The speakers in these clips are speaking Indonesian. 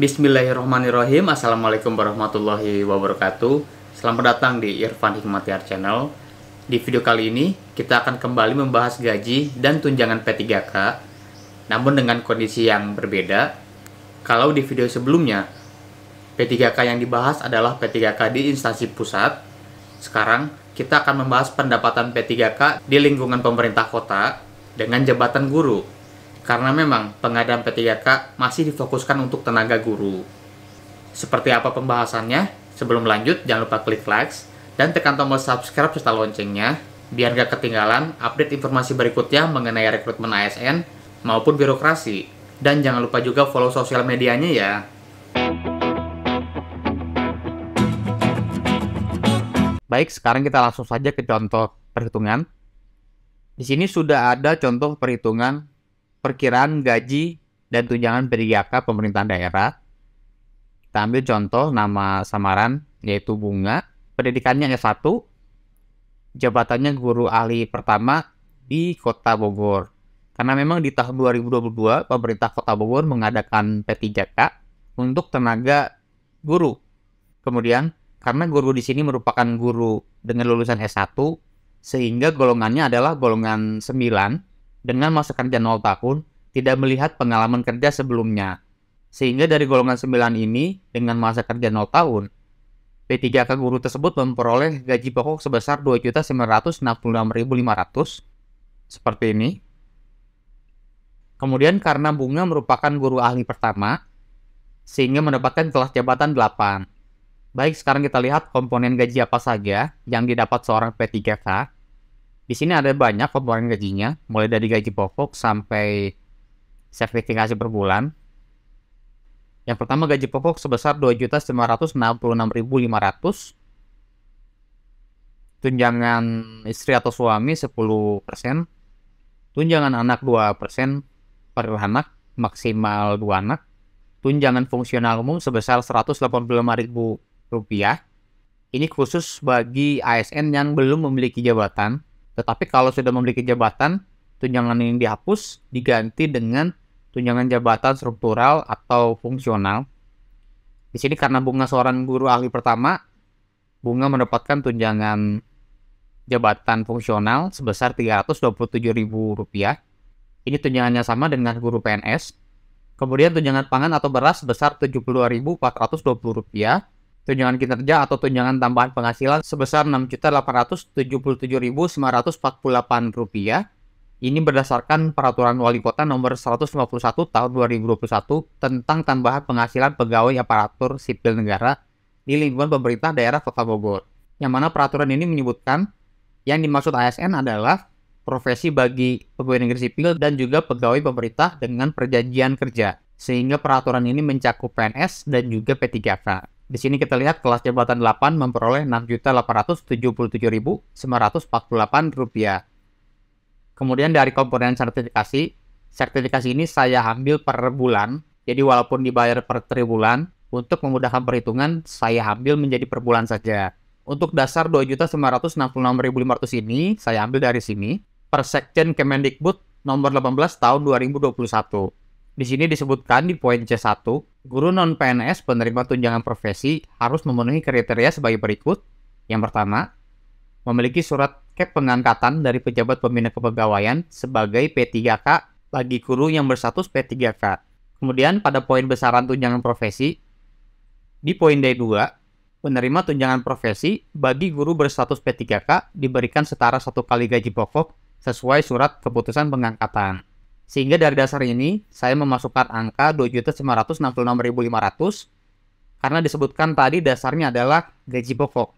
Bismillahirrahmanirrahim Assalamualaikum warahmatullahi wabarakatuh Selamat datang di Irfan Hikmatiar Channel Di video kali ini kita akan kembali membahas gaji dan tunjangan P3K Namun dengan kondisi yang berbeda Kalau di video sebelumnya P3K yang dibahas adalah P3K di instansi pusat Sekarang kita akan membahas pendapatan P3K di lingkungan pemerintah kota dengan jabatan guru karena memang pengadaan P3K masih difokuskan untuk tenaga guru. Seperti apa pembahasannya? Sebelum lanjut, jangan lupa klik like dan tekan tombol subscribe serta loncengnya biar gak ketinggalan update informasi berikutnya mengenai rekrutmen ASN maupun birokrasi. Dan jangan lupa juga follow sosial medianya ya. Baik, sekarang kita langsung saja ke contoh perhitungan. Di sini sudah ada contoh perhitungan perkiraan gaji dan tunjangan PDGK pemerintahan daerah. Kita ambil contoh nama samaran yaitu Bunga, pendidikannya S1, jabatannya guru ahli pertama di Kota Bogor. Karena memang di tahun 2022 pemerintah Kota Bogor mengadakan P3K untuk tenaga guru. Kemudian karena guru di sini merupakan guru dengan lulusan S1 sehingga golongannya adalah golongan 9 dengan masa kerja 0 tahun tidak melihat pengalaman kerja sebelumnya. Sehingga dari golongan 9 ini, dengan masa kerja 0 tahun, P3K guru tersebut memperoleh gaji pokok sebesar 2.966.500 seperti ini. Kemudian karena Bunga merupakan guru ahli pertama, sehingga mendapatkan kelas jabatan 8. Baik, sekarang kita lihat komponen gaji apa saja yang didapat seorang P3K di sini ada banyak potongan gajinya, mulai dari gaji pokok sampai sertifikasi per bulan. Yang pertama gaji pokok sebesar 2.966.500. Tunjangan istri atau suami 10%. Tunjangan anak 2% per anak, maksimal 2 anak. Tunjangan fungsional umum sebesar rp rupiah. Ini khusus bagi ASN yang belum memiliki jabatan tetapi kalau sudah memiliki jabatan, tunjangan ini dihapus, diganti dengan tunjangan jabatan struktural atau fungsional. Di sini karena bunga seorang guru ahli pertama, bunga mendapatkan tunjangan jabatan fungsional sebesar Rp327.000. Ini tunjangannya sama dengan guru PNS. Kemudian tunjangan pangan atau beras sebesar Rp72.420 tunjangan kinerja atau tunjangan tambahan penghasilan sebesar Rp6.877.948. Ini berdasarkan peraturan wali kota nomor 151 tahun 2021 tentang tambahan penghasilan pegawai aparatur sipil negara di lingkungan pemerintah daerah Kota Bogor. Yang mana peraturan ini menyebutkan yang dimaksud ASN adalah profesi bagi pegawai negeri sipil dan juga pegawai pemerintah dengan perjanjian kerja. Sehingga peraturan ini mencakup PNS dan juga P3K. Di sini kita lihat kelas jabatan 8 memperoleh rp rupiah. Kemudian dari komponen sertifikasi, sertifikasi ini saya ambil per bulan. Jadi walaupun dibayar per triwulan, untuk memudahkan perhitungan, saya ambil menjadi per bulan saja. Untuk dasar 2.966.500 ini, saya ambil dari sini. Per section Kemendikbud nomor 18 tahun 2021. Di sini disebutkan di poin C1, guru non-PNS penerima tunjangan profesi harus memenuhi kriteria sebagai berikut. Yang pertama, memiliki surat kep pengangkatan dari pejabat pembina kepegawaian sebagai P3K bagi guru yang bersatus P3K. Kemudian pada poin besaran tunjangan profesi, di poin D2, penerima tunjangan profesi bagi guru berstatus P3K diberikan setara satu kali gaji pokok sesuai surat keputusan pengangkatan. Sehingga dari dasar ini, saya memasukkan angka 2.566.500 karena disebutkan tadi dasarnya adalah gaji pokok.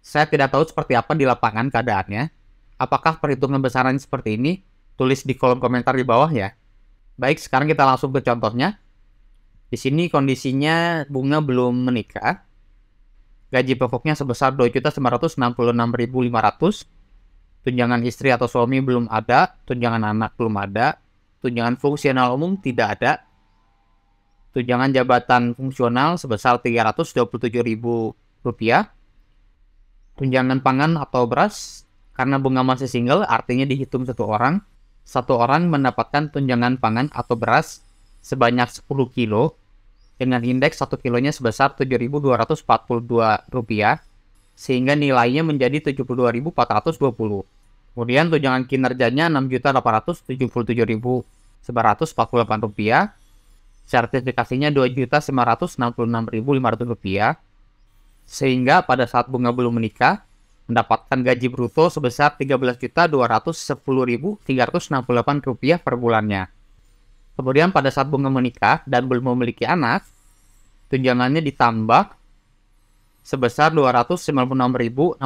Saya tidak tahu seperti apa di lapangan keadaannya. Apakah perhitungan besaran seperti ini? Tulis di kolom komentar di bawah ya. Baik, sekarang kita langsung ke contohnya. Di sini kondisinya bunga belum menikah. Gaji pokoknya sebesar 2.966.500. Tunjangan istri atau suami belum ada, tunjangan anak belum ada, tunjangan fungsional umum tidak ada. Tunjangan jabatan fungsional sebesar Rp327.000. Tunjangan pangan atau beras karena bunga masih single artinya dihitung satu orang. Satu orang mendapatkan tunjangan pangan atau beras sebanyak 10 kilo dengan indeks 1 kilonya sebesar Rp7.242 sehingga nilainya menjadi Rp72.420. Kemudian tunjangan kinerjanya 6.877.948 rupiah. Sertifikasinya 2.966.500 rupiah. Sehingga pada saat bunga belum menikah, mendapatkan gaji bruto sebesar 13.210.368 rupiah per bulannya. Kemudian pada saat bunga menikah dan belum memiliki anak, tunjangannya ditambah sebesar 296.650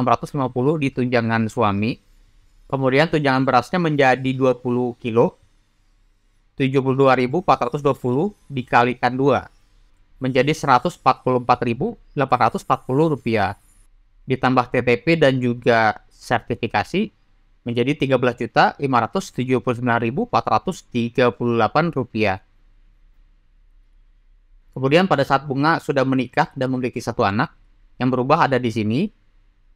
di tunjangan suami Kemudian tunjangan berasnya menjadi 20 kilo. 72.420 dikalikan 2 menjadi 144.840 rupiah. Ditambah TTP dan juga sertifikasi menjadi 13.579.438 rupiah. Kemudian pada saat bunga sudah menikah dan memiliki satu anak, yang berubah ada di sini,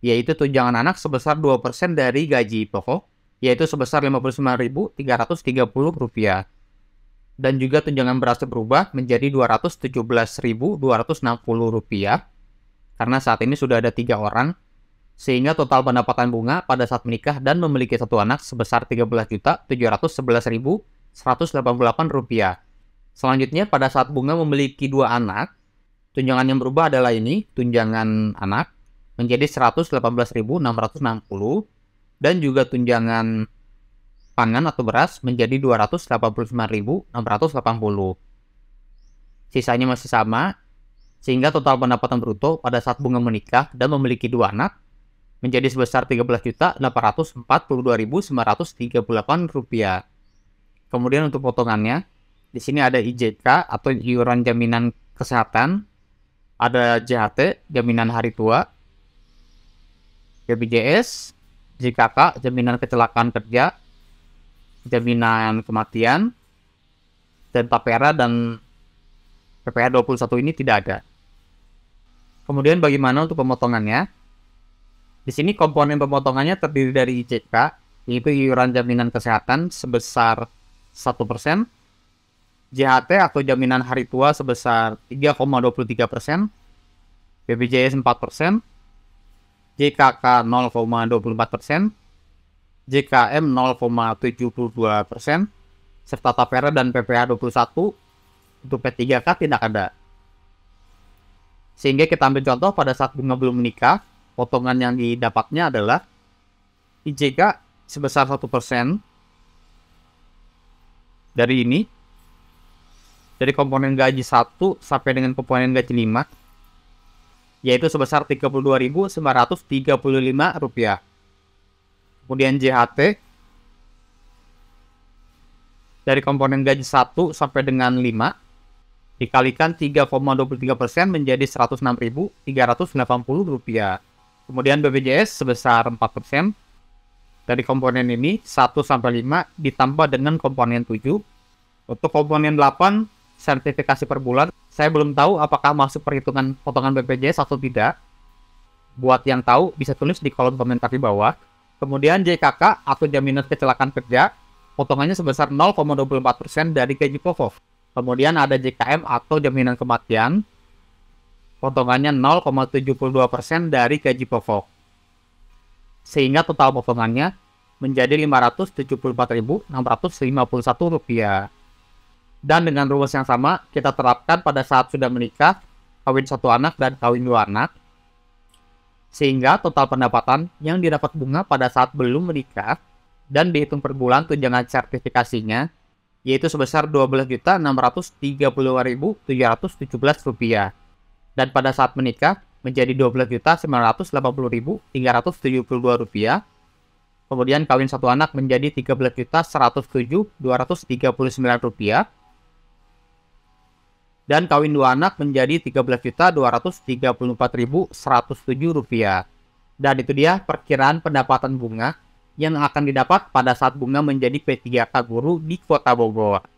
yaitu tunjangan anak sebesar 2% dari gaji pokok, yaitu sebesar Rp59.330. Dan juga tunjangan beras berubah menjadi Rp217.260 karena saat ini sudah ada tiga orang, sehingga total pendapatan bunga pada saat menikah dan memiliki satu anak sebesar Rp13.711.188. Selanjutnya, pada saat bunga memiliki dua anak, tunjangan yang berubah adalah ini, tunjangan anak, menjadi 118.660 dan juga tunjangan pangan atau beras menjadi 285.680. Sisanya masih sama, sehingga total pendapatan bruto pada saat bunga menikah dan memiliki dua anak menjadi sebesar 13.842.938 rupiah. Kemudian untuk potongannya, di sini ada IJK atau iuran jaminan kesehatan, ada JHT, jaminan hari tua, Ya, BPJS, JKK, jaminan kecelakaan kerja, jaminan kematian, dan tapera dan PPH 21 ini tidak ada. Kemudian bagaimana untuk pemotongannya? Di sini komponen pemotongannya terdiri dari IJK, yaitu iuran jaminan kesehatan sebesar 1%, JHT atau jaminan hari tua sebesar 3,23%, BPJS 4%, JKK 0,24 persen, JKM 0,72 persen, serta Tapera dan PPH 21 untuk P3K tidak ada. Sehingga kita ambil contoh pada saat bunga belum menikah, potongan yang didapatnya adalah IJK sebesar 1% dari ini, dari komponen gaji 1 sampai dengan komponen gaji 5, yaitu sebesar Rp32.935. Kemudian JHT dari komponen gaji 1 sampai dengan 5 dikalikan 3,23% menjadi Rp106.380. Kemudian BPJS sebesar 4% dari komponen ini 1 sampai 5 ditambah dengan komponen 7. Untuk komponen 8 sertifikasi per bulan. Saya belum tahu apakah masuk perhitungan potongan BPJS atau tidak. Buat yang tahu bisa tulis di kolom komentar di bawah. Kemudian JKK atau jaminan kecelakaan kerja, potongannya sebesar 0,24% dari gaji pokok. Kemudian ada JKM atau jaminan kematian, potongannya 0,72% dari gaji pokok. Sehingga total potongannya menjadi Rp574.651 dan dengan rumus yang sama kita terapkan pada saat sudah menikah, kawin satu anak dan kawin dua anak. Sehingga total pendapatan yang didapat bunga pada saat belum menikah dan dihitung per bulan tunjangan sertifikasinya yaitu sebesar Rp12.632.717 dan pada saat menikah menjadi Rp12.980.372 kemudian kawin satu anak menjadi Rp13.107.239 dan kawin dua anak menjadi rp rupiah. Dan itu dia perkiraan pendapatan bunga yang akan didapat pada saat bunga menjadi P3K guru di Kota Bogor.